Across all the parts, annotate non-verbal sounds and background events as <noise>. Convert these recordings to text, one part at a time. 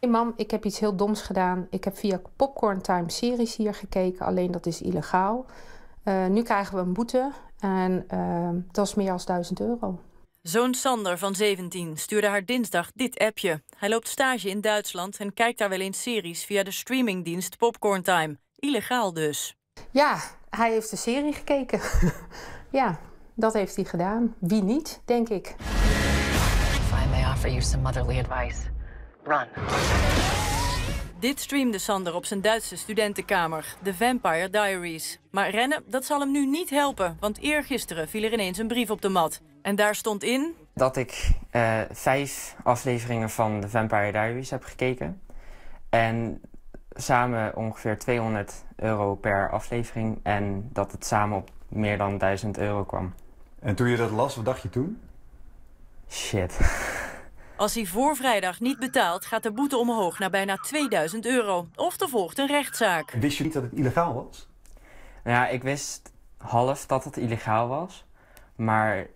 Hey mam, ik heb iets heel doms gedaan. Ik heb via Popcorn Time series hier gekeken, alleen dat is illegaal. Eh, nu krijgen we een boete en ehm, dat is meer dan 1000 euro. Zoon Sander van 17 stuurde haar dinsdag dit appje. Hij loopt stage in Duitsland en kijkt daar wel eens series via de streamingdienst Popcorn Time. Illegaal dus. Ja, hij heeft de serie gekeken. <laughs> ja, dat heeft hij gedaan. Wie niet, denk ik. offer you some motherly advice. Run. Dit streamde Sander op zijn Duitse studentenkamer, The Vampire Diaries. Maar rennen, dat zal hem nu niet helpen, want eergisteren viel er ineens een brief op de mat. En daar stond in... Dat ik eh, vijf afleveringen van The Vampire Diaries heb gekeken. En samen ongeveer 200 euro per aflevering. En dat het samen op meer dan 1000 euro kwam. En toen je dat las, wat dacht je toen? Shit. <laughs> Als hij voor vrijdag niet betaalt, gaat de boete omhoog naar bijna 2000 euro. Of er volgt een rechtszaak. Wist je niet dat het illegaal was? Nou ja, ik wist half dat het illegaal was. Maar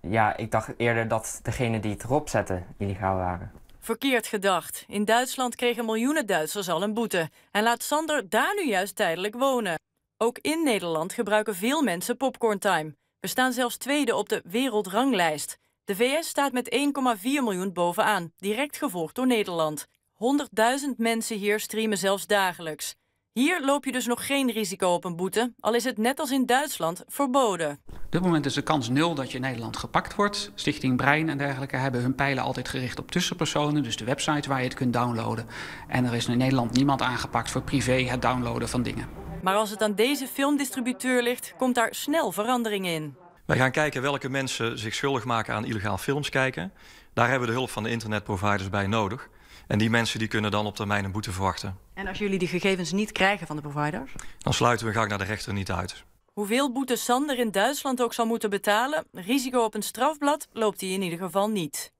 ja, ik dacht eerder dat degenen die het erop zetten illegaal waren. Verkeerd gedacht. In Duitsland kregen miljoenen Duitsers al een boete. En laat Sander daar nu juist tijdelijk wonen. Ook in Nederland gebruiken veel mensen popcorntime. We staan zelfs tweede op de wereldranglijst. De VS staat met 1,4 miljoen bovenaan, direct gevolgd door Nederland. 100.000 mensen hier streamen zelfs dagelijks. Hier loop je dus nog geen risico op een boete, al is het net als in Duitsland verboden. Op dit moment is de kans nul dat je in Nederland gepakt wordt. Stichting Brein en dergelijke hebben hun pijlen altijd gericht op tussenpersonen, dus de website waar je het kunt downloaden. En er is in Nederland niemand aangepakt voor privé het downloaden van dingen. Maar als het aan deze filmdistributeur ligt, komt daar snel verandering in. Wij gaan kijken welke mensen zich schuldig maken aan illegaal films kijken. Daar hebben we de hulp van de internetproviders bij nodig. En die mensen die kunnen dan op termijn een boete verwachten. En als jullie die gegevens niet krijgen van de providers? Dan sluiten we graag naar de rechter niet uit. Hoeveel boete Sander in Duitsland ook zal moeten betalen, risico op een strafblad loopt hij in ieder geval niet.